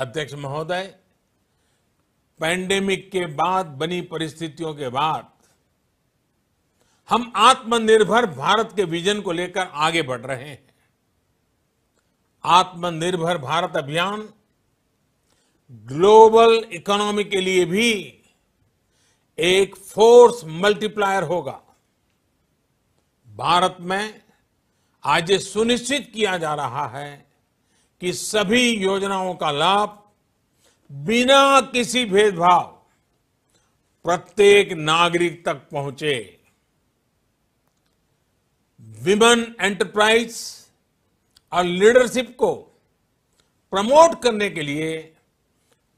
अध्यक्ष महोदय पैंडेमिक के बाद बनी परिस्थितियों के बाद हम आत्मनिर्भर भारत के विजन को लेकर आगे बढ़ रहे हैं आत्मनिर्भर भारत अभियान ग्लोबल इकोनॉमी के लिए भी एक फोर्स मल्टीप्लायर होगा भारत में आज ये सुनिश्चित किया जा रहा है कि सभी योजनाओं का लाभ बिना किसी भेदभाव प्रत्येक नागरिक तक पहुंचे विमेन एंटरप्राइज और लीडरशिप को प्रमोट करने के लिए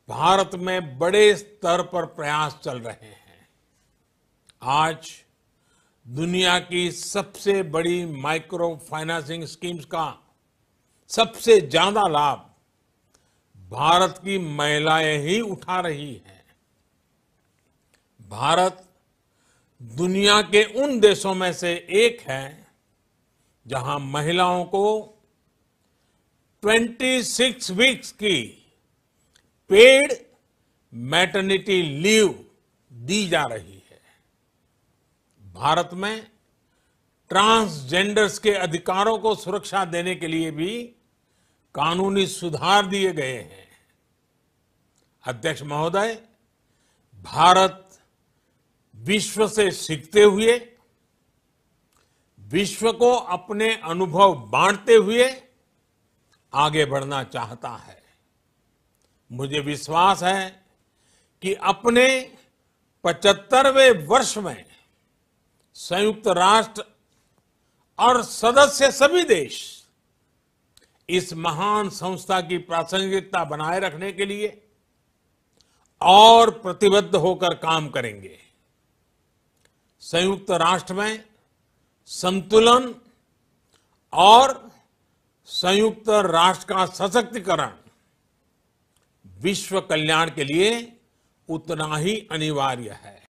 भारत में बड़े स्तर पर प्रयास चल रहे हैं आज दुनिया की सबसे बड़ी माइक्रो फाइनेंसिंग स्कीम्स का सबसे ज्यादा लाभ भारत की महिलाएं ही उठा रही हैं भारत दुनिया के उन देशों में से एक है जहां महिलाओं को 26 वीक्स की पेड मैटर्निटी लीव दी जा रही है भारत में ट्रांसजेंडर्स के अधिकारों को सुरक्षा देने के लिए भी कानूनी सुधार दिए गए हैं अध्यक्ष महोदय भारत विश्व से सीखते हुए विश्व को अपने अनुभव बांटते हुए आगे बढ़ना चाहता है मुझे विश्वास है कि अपने 75वें वर्ष में संयुक्त राष्ट्र और सदस्य सभी देश इस महान संस्था की प्रासंगिकता बनाए रखने के लिए और प्रतिबद्ध होकर काम करेंगे संयुक्त राष्ट्र में संतुलन और संयुक्त राष्ट्र का सशक्तिकरण विश्व कल्याण के लिए उतना ही अनिवार्य है